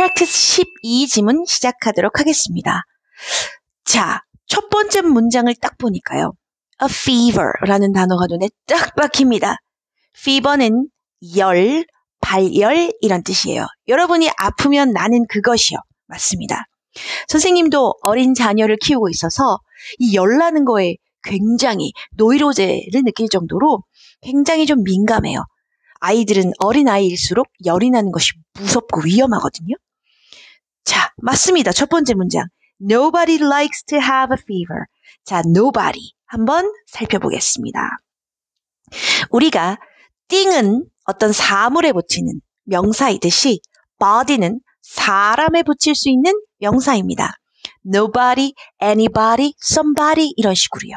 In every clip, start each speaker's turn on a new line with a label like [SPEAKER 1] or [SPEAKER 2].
[SPEAKER 1] p r a 스12 지문 시작하도록 하겠습니다. 자, 첫 번째 문장을 딱 보니까요. a fever라는 단어가 눈에 딱 박힙니다. fever는 열, 발열 이런 뜻이에요. 여러분이 아프면 나는 그것이요. 맞습니다. 선생님도 어린 자녀를 키우고 있어서 이 열나는 거에 굉장히 노이로제를 느낄 정도로 굉장히 좀 민감해요. 아이들은 어린 아이일수록 열이 나는 것이 무섭고 위험하거든요. 자, 맞습니다. 첫 번째 문장. Nobody likes to have a fever. 자, nobody. 한번 살펴보겠습니다. 우리가 띵은 어떤 사물에 붙이는 명사이듯이 body는 사람에 붙일 수 있는 명사입니다. nobody, anybody, somebody 이런 식으로요.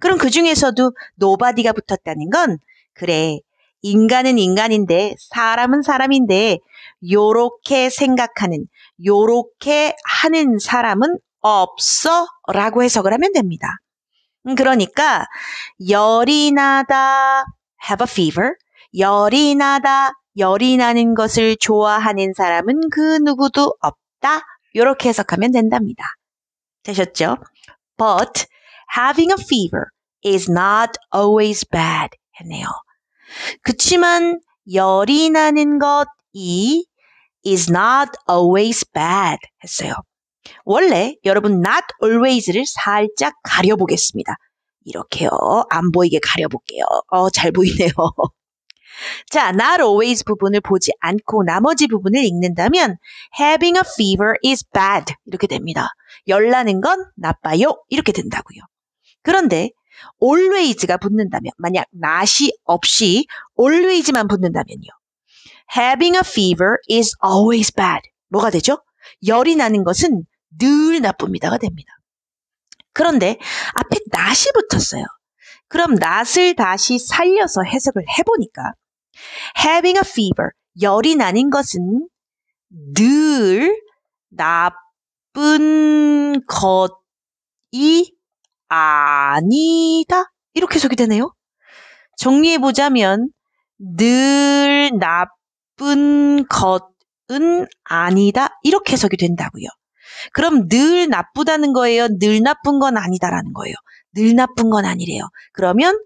[SPEAKER 1] 그럼 그 중에서도 nobody가 붙었다는 건 그래, 인간은 인간인데 사람은 사람인데 요렇게 생각하는 요렇게 하는 사람은 없어라고 해석을 하면 됩니다. 음, 그러니까 열이 나다 have a fever 열이 나다 열이 나는 것을 좋아하는 사람은 그 누구도 없다 요렇게 해석하면 된답니다. 되셨죠? But having a fever is not always bad 했네요. 그치만 열이 나는 것이 is not always bad 했어요. 원래 여러분 not always를 살짝 가려보겠습니다. 이렇게요. 안 보이게 가려볼게요. 어, 잘 보이네요. 자, not always 부분을 보지 않고 나머지 부분을 읽는다면 having a fever is bad 이렇게 됩니다. 열나는 건 나빠요. 이렇게 된다고요. 그런데 always가 붙는다면 만약 not이 없이 always만 붙는다면요. having a fever is always bad. 뭐가 되죠? 열이 나는 것은 늘 나쁩니다가 됩니다. 그런데 앞에 not이 붙었어요. 그럼 not을 다시 살려서 해석을 해보니까 having a fever, 열이 나는 것은 늘 나쁜 것이 아니다. 이렇게 해석이 되네요. 정리해보자면, 늘 나쁜 것은 아니다. 이렇게 해석이 된다고요. 그럼 늘 나쁘다는 거예요? 늘 나쁜 건 아니다라는 거예요. 늘 나쁜 건 아니래요. 그러면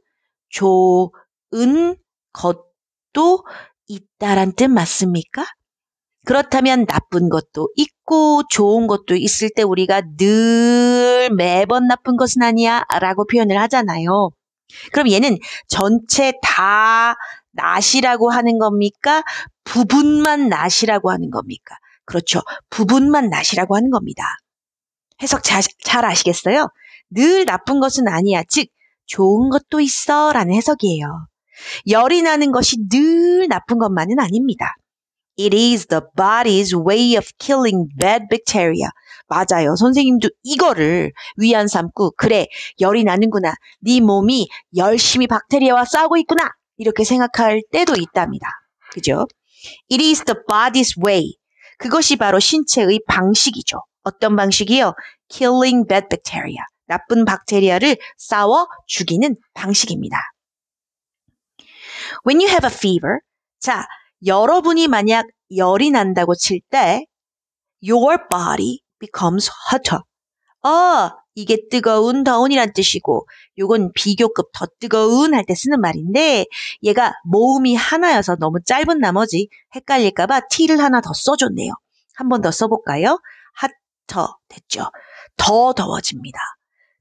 [SPEAKER 1] 좋은 것도 있다란 뜻 맞습니까? 그렇다면 나쁜 것도 있고 좋은 것도 있을 때 우리가 늘 매번 나쁜 것은 아니야 라고 표현을 하잖아요. 그럼 얘는 전체 다 낫이라고 하는 겁니까? 부분만 낫이라고 하는 겁니까? 그렇죠. 부분만 낫이라고 하는 겁니다. 해석 자, 잘 아시겠어요? 늘 나쁜 것은 아니야. 즉, 좋은 것도 있어 라는 해석이에요. 열이 나는 것이 늘 나쁜 것만은 아닙니다. It is the body's way of killing bad bacteria. 맞아요. 선생님도 이거를 위안 삼고 그래 열이 나는구나. 네 몸이 열심히 박테리아와 싸우고 있구나. 이렇게 생각할 때도 있답니다. 그죠? It is the body's way. 그것이 바로 신체의 방식이죠. 어떤 방식이요? Killing bad bacteria. 나쁜 박테리아를 싸워 죽이는 방식입니다. When you have a fever, 자, 여러분이 만약 열이 난다고 칠 때 your body becomes hotter. 어, 이게 뜨거운 더운이란 뜻이고 요건 비교급 더 뜨거운 할 때 쓰는 말인데 얘가 모음이 하나여서 너무 짧은 나머지 헷갈릴까 봐 t를 하나 더 써줬네요. 한 번 더 써볼까요? hotter 됐죠. 더 더워집니다.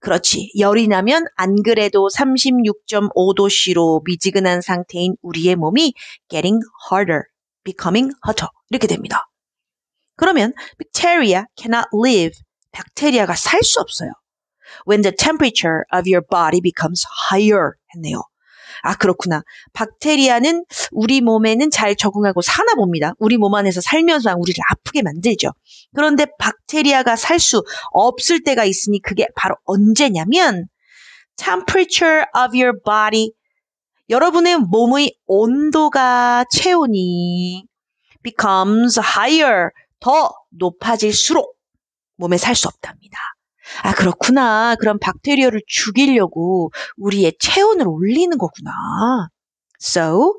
[SPEAKER 1] 그렇지. 열이 나면 안 그래도 36.5도씨로 미지근한 상태인 우리의 몸이 getting harder, becoming hotter 이렇게 됩니다. 그러면 bacteria cannot live. 박테리아가 살 수 없어요. When the temperature of your body becomes higher 했네요. 아, 그렇구나. 박테리아는 우리 몸에는 잘 적응하고 사나 봅니다. 우리 몸 안에서 살면서 우리를 아프게 만들죠. 그런데 박테리아가 살 수 없을 때가 있으니 그게 바로 언제냐면 temperature of your body 여러분의 몸의 온도가 체온이 becomes higher 더 높아질수록 몸에 살 수 없답니다. 아, 그렇구나. 그럼 박테리아를 죽이려고 우리의 체온을 올리는 거구나. So,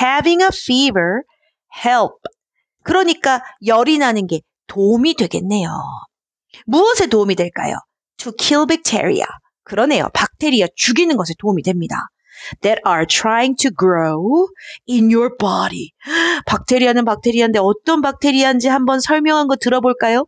[SPEAKER 1] having a fever help. 그러니까 열이 나는 게 도움이 되겠네요. 무엇에 도움이 될까요? To kill bacteria. 그러네요. 박테리아 죽이는 것에 도움이 됩니다. That are trying to grow in your body. 박테리아는 박테리아인데 어떤 박테리아인지 한번 설명한 거 들어볼까요?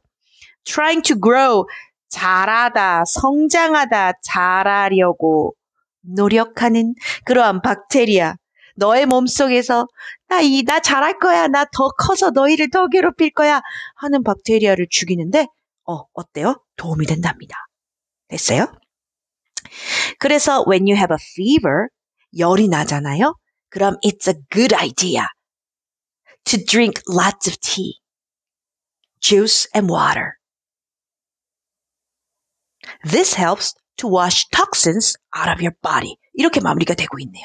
[SPEAKER 1] Trying to grow. 잘하다 성장하다, 잘하려고 노력하는 그러한 박테리아. 너의 몸속에서 나 이, 나 잘할 거야. 나 더 커서 너희를 더 괴롭힐 거야. 하는 박테리아를 죽이는데, 어, 어때요? 도움이 된답니다. 됐어요? 그래서 when you have a fever, 열이 나잖아요? 그럼 it's a good idea to drink lots of tea, juice and water. This helps to wash toxins out of your body. 이렇게 마무리가 되고 있네요.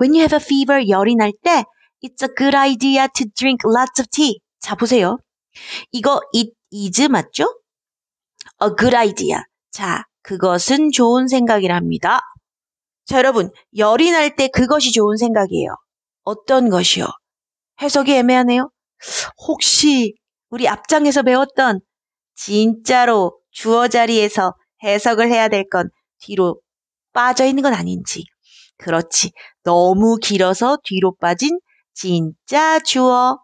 [SPEAKER 1] When you have a fever, 열이 날 때, it's a good idea to drink lots of tea. 자, 보세요. 이거 it is 맞죠? A good idea. 자, 그것은 좋은 생각이랍니다. 자, 여러분, 열이 날 때 그것이 좋은 생각이에요. 어떤 것이요? 해석이 애매하네요. 혹시 우리 앞장에서 배웠던 진짜로 주어 자리에서 해석을 해야 될 건 뒤로 빠져 있는 건 아닌지. 그렇지. 너무 길어서 뒤로 빠진 진짜 주어.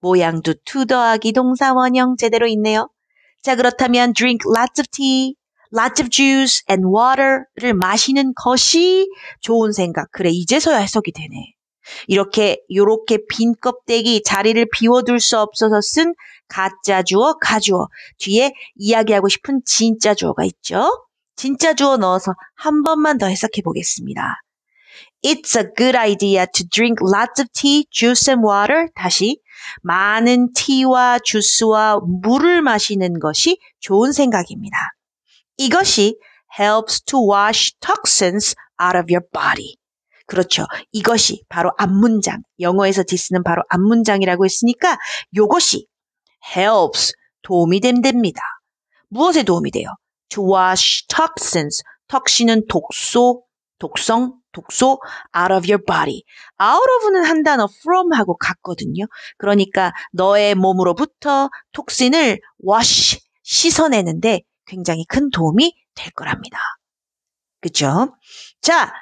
[SPEAKER 1] 모양도 투 더하기 동사 원형 제대로 있네요. 자, 그렇다면 drink lots of tea, lots of juice and water를 마시는 것이 좋은 생각. 그래, 이제서야 해석이 되네. 이렇게 요렇게 빈 껍데기 자리를 비워둘 수 없어서 쓴 가짜 주어, 가주어 뒤에 이야기하고 싶은 진짜 주어가 있죠. 진짜 주어 넣어서 한 번만 더 해석해 보겠습니다. It's a good idea to drink lots of tea, juice and water. 다시 많은 티와 주스와 물을 마시는 것이 좋은 생각입니다. 이것이 helps to wash toxins out of your body. 그렇죠. 이것이 바로 앞문장. 영어에서 this는 바로 앞문장이라고 했으니까 요것이 helps 도움이 됩니다 무엇에 도움이 돼요? to wash toxins. 턱시는 독소, 독성, 독소 out of your body. out of는 한 단어 from하고 같거든요. 그러니까 너의 몸으로부터 톡신을 wash, 씻어내는데 굉장히 큰 도움이 될 거랍니다. 그죠? 자,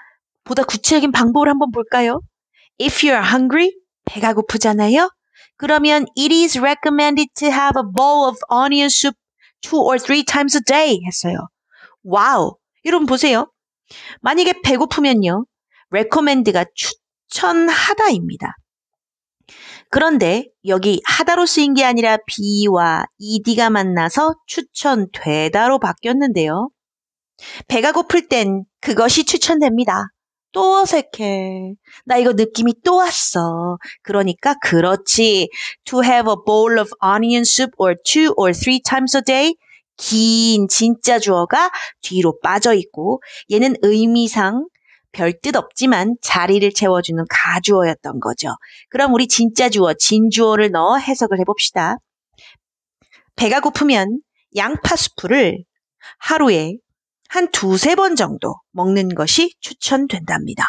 [SPEAKER 1] 보다 구체적인 방법을 한번 볼까요? If you're hungry, 배가 고프잖아요? 그러면 it is recommended to have a bowl of onion soup two or three times a day 했어요. 와우! 여러분 보세요. 만약에 배고프면요. recommend가 추천하다입니다. 그런데 여기 하다로 쓰인 게 아니라 be와 ed가 만나서 추천되다로 바뀌었는데요. 배가 고플 땐 그것이 추천됩니다. 또 어색해. 나 이거 느낌이 또 왔어. 그러니까 그렇지. To have a bowl of onion soup or two or three times a day. 긴 진짜 주어가 뒤로 빠져 있고 얘는 의미상 별 뜻 없지만 자리를 채워주는 가주어였던 거죠. 그럼 우리 진짜 주어, 진주어를 넣어 해석을 해봅시다. 배가 고프면 양파 수프를 하루에 한 두세 번 정도 먹는 것이 추천된답니다.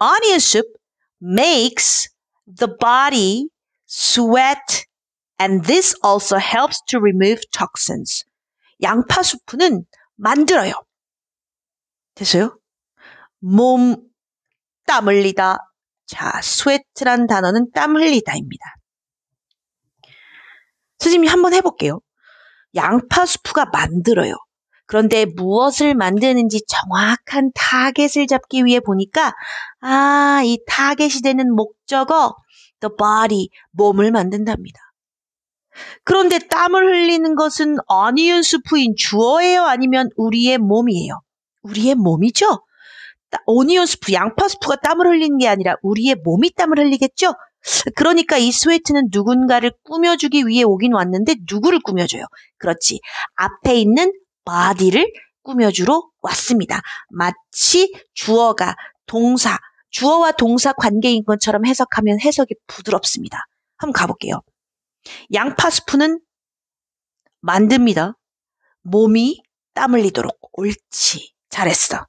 [SPEAKER 1] Onion soup makes the body sweat and this also helps to remove toxins. 양파 수프는 만들어요. 됐어요? 몸, 땀 흘리다. 자, 스웨트란 단어는 땀 흘리다입니다. 선생님이 한번 해볼게요. 양파 수프가 만들어요. 그런데 무엇을 만드는지 정확한 타겟을 잡기 위해 보니까 아, 이 타겟이 되는 목적어 the body 몸을 만든답니다. 그런데 땀을 흘리는 것은 어니언 수프인 주어예요? 아니면 우리의 몸이에요? 우리의 몸이죠? 어니온 수프, 양파 수프가 땀을 흘리는 게 아니라 우리의 몸이 땀을 흘리겠죠? 그러니까 이 스웨트는 누군가를 꾸며주기 위해 오긴 왔는데 누구를 꾸며줘요? 그렇지. 앞에 있는 body를 꾸며주러 왔습니다. 마치 주어가 동사, 주어와 동사 관계인 것처럼 해석하면 해석이 부드럽습니다. 한번 가볼게요. 양파 스프는 만듭니다. 몸이 땀 흘리도록 옳지. 잘했어.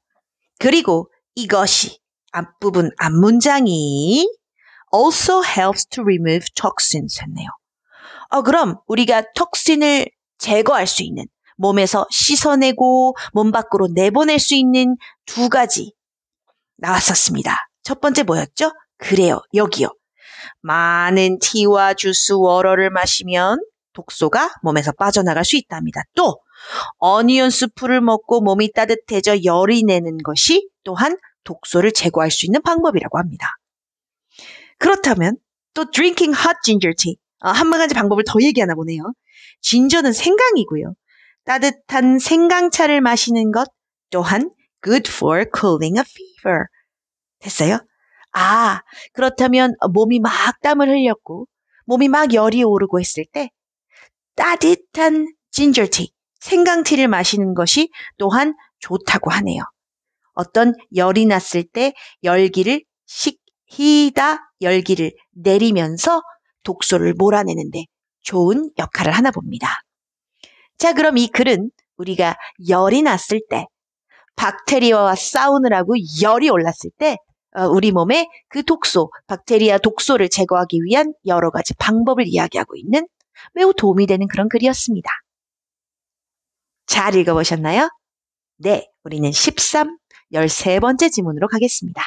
[SPEAKER 1] 그리고 이것이 앞부분 앞문장이 also helps to remove toxins 했네요. 어, 그럼 우리가 t o x 톡신을 제거할 수 있는 몸에서 씻어내고 몸 밖으로 내보낼 수 있는 두 가지 나왔었습니다. 첫 번째 뭐였죠? 그래요. 여기요. 많은 티와 주스, 워러를 마시면 독소가 몸에서 빠져나갈 수 있답니다. 또 어니언 수프를 먹고 몸이 따뜻해져 열이 내는 것이 또한 독소를 제거할 수 있는 방법이라고 합니다. 그렇다면 또 drinking hot ginger tea 아, 한 가지 방법을 더 얘기하나 보네요. 진저는 생강이고요. 따뜻한 생강차를 마시는 것 또한 good for cooling a fever. 됐어요? 아, 그렇다면 몸이 막 땀을 흘렸고 몸이 막 열이 오르고 했을 때 따뜻한 진저티, 생강티를 마시는 것이 또한 좋다고 하네요. 어떤 열이 났을 때 열기를 식히다 열기를 내리면서 독소를 몰아내는데 좋은 역할을 하나 봅니다. 자, 그럼 이 글은 우리가 열이 났을 때, 박테리아와 싸우느라고 열이 올랐을 때, 어, 우리 몸에그 독소, 박테리아 독소를 제거하기 위한 여러 가지 방법을 이야기하고 있는 매우 도움이 되는 그런 글이었습니다. 잘 읽어보셨나요? 네, 우리는 13, 13번째 지문으로 가겠습니다.